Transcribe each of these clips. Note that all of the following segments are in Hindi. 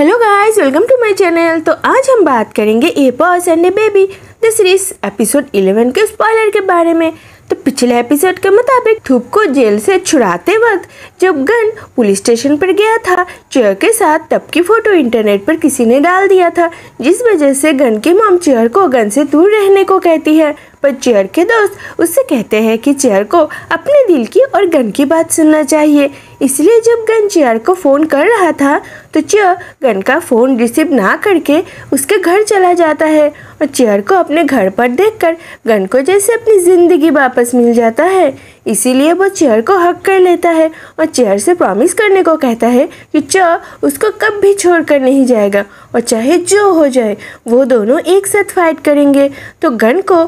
hello guys welcome to my channel तो आज हम बात करेंगे a boss and a baby the series episode 11 के स्पॉइलर के बारे में तो पिछले एपिसोड के मुताबिक थूप को जेल से छुड़ाते वक्त जब गन पुलिस स्टेशन पर गया था चेयर के साथ तब की फोटो इंटरनेट पर किसी ने डाल दिया था जिस वजह से गन की मोम चेयर को गन से दूर रहने को कहती है पर चेयर के दोस्त उससे कहते हैं कि चेयर को अपने दिल की और गन की बात सुनना चाहिए इसलिए जब गन चेयर को फ़ोन कर रहा था तो चेयर गन का फ़ोन रिसीव ना करके उसके घर चला जाता है और चेयर को अपने घर पर देखकर गन को जैसे अपनी ज़िंदगी वापस मिल जाता है इसीलिए वो चेयर को हक कर लेता है और चेयर से प्रॉमिस करने को कहता है कि च उसको कब भी छोड़ कर नहीं जाएगा और चाहे जो हो जाए वो दोनों एक साथ फाइट करेंगे तो गन को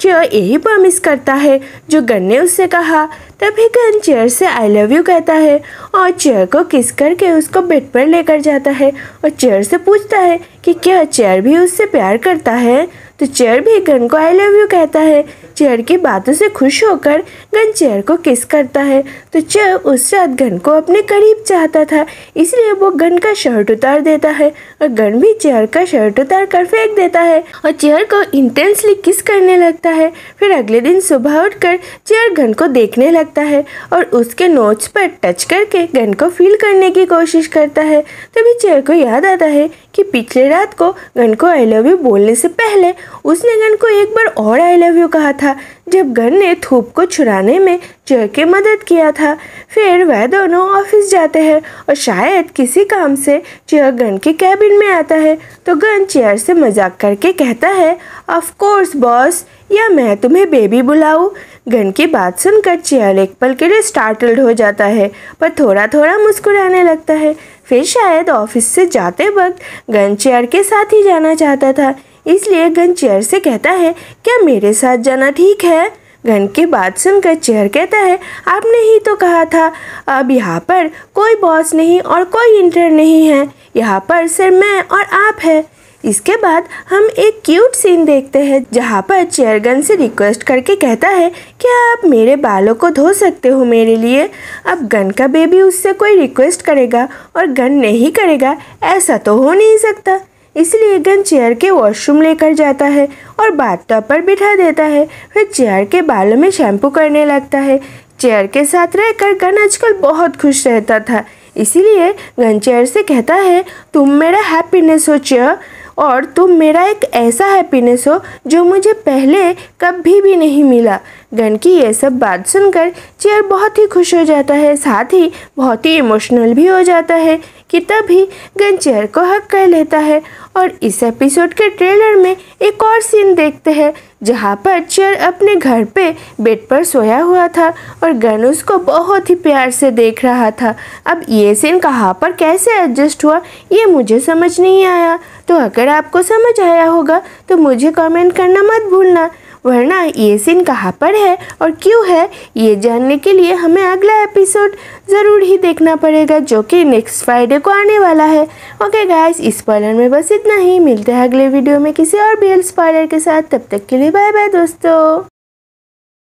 चेयर यही प्रॉमिस करता है जो गन ने उससे कहा तभी गन चेयर से आई लव यू कहता है और चेयर को किस करके उसको बेड पर लेकर जाता है और चेयर से पूछता है कि क्या चेयर भी उससे प्यार करता है तो चेयर भी गन को आई लव यू कहता है चेयर की बातों से खुश होकर गन चेयर को किस करता है तो चेयर उस रात गन को अपने करीब चाहता था इसलिए वो गन का शर्ट उतार देता है और गन भी चेयर का शर्ट उतार कर फेंक देता है और चेयर को इंटेंसली किस करने लगता है फिर अगले दिन सुबह उठकर चेयर गन को देखने लगता है और उसके नोट्स पर टच करके गन को फील करने की कोशिश करता है तभी चेयर को याद आता है कि पिछले रात को गन को आई लव यू बोलने से पहले उसने गन को एक बार और आई लव यू कहा था था जब गन ने थूप को छुड़ाने में जय के मदद किया था फिर वह दोनों ऑफिस जाते हैं और शायद किसी काम से जय गन के कैबिन में आता है तो गन चेयर से मजाक करके कहता है ऑफ कोर्स बॉस या मैं तुम्हें बेबी बुलाऊं गन की बात सुनकर चेयर एक पल के लिए स्टार्टल्ड हो जाता है पर थोड़ा थोड़ा मुस्कुराने लगता है फिर शायद ऑफिस से जाते वक्त गन चेयर के साथ ही जाना चाहता था इसलिए गन चेयर से कहता है क्या मेरे साथ जाना ठीक है घन की बात सुनकर चेयर कहता है आपने ही तो कहा था अब यहाँ पर कोई बॉस नहीं और कोई इंटर नहीं है यहाँ पर सिर्फ मैं और आप है इसके बाद हम एक क्यूट सीन देखते हैं जहाँ पर चेयरगन से रिक्वेस्ट करके कहता है क्या आप मेरे बालों को धो सकते हो मेरे लिए अब गन का बेबी उससे कोई रिक्वेस्ट करेगा और गन नहीं करेगा ऐसा तो हो नहीं सकता इसलिए गन चेयर के वॉशरूम लेकर जाता है और बाथटब पर बिठा देता है फिर चेयर के बालों में शैम्पू करने लगता है चेयर के साथ रहकर गन आजकल बहुत खुश रहता था इसीलिए गन चेयर से कहता है तुम मेरा हैप्पीनेस हो चेयर और तुम मेरा एक ऐसा हैप्पीनेस हो जो मुझे पहले कभी भी नहीं मिला गण की ये सब बात सुनकर चेयर बहुत ही खुश हो जाता है साथ ही बहुत ही इमोशनल भी हो जाता है कि तभी गन चेयर को हक कर लेता है और इस एपिसोड के ट्रेलर में एक और सीन देखते हैं जहाँ पर चेयर अपने घर पे बेड पर सोया हुआ था और गन उसको बहुत ही प्यार से देख रहा था अब ये सीन कहाँ पर कैसे एडजस्ट हुआ ये मुझे समझ नहीं आया तो अगर आपको समझ आया होगा तो मुझे कमेंट करना मत भूलना वरना ये सीन कहाँ पर है और क्यों है ये जानने के लिए हमें अगला एपिसोड ज़रूर ही देखना पड़ेगा जो कि नेक्स्ट फ्राइडे को आने वाला है ओके गाइस इस पॉलर में बस इतना ही मिलते हैं अगले वीडियो में किसी और बी एल के साथ तब तक के लिए बाय बाय दोस्तों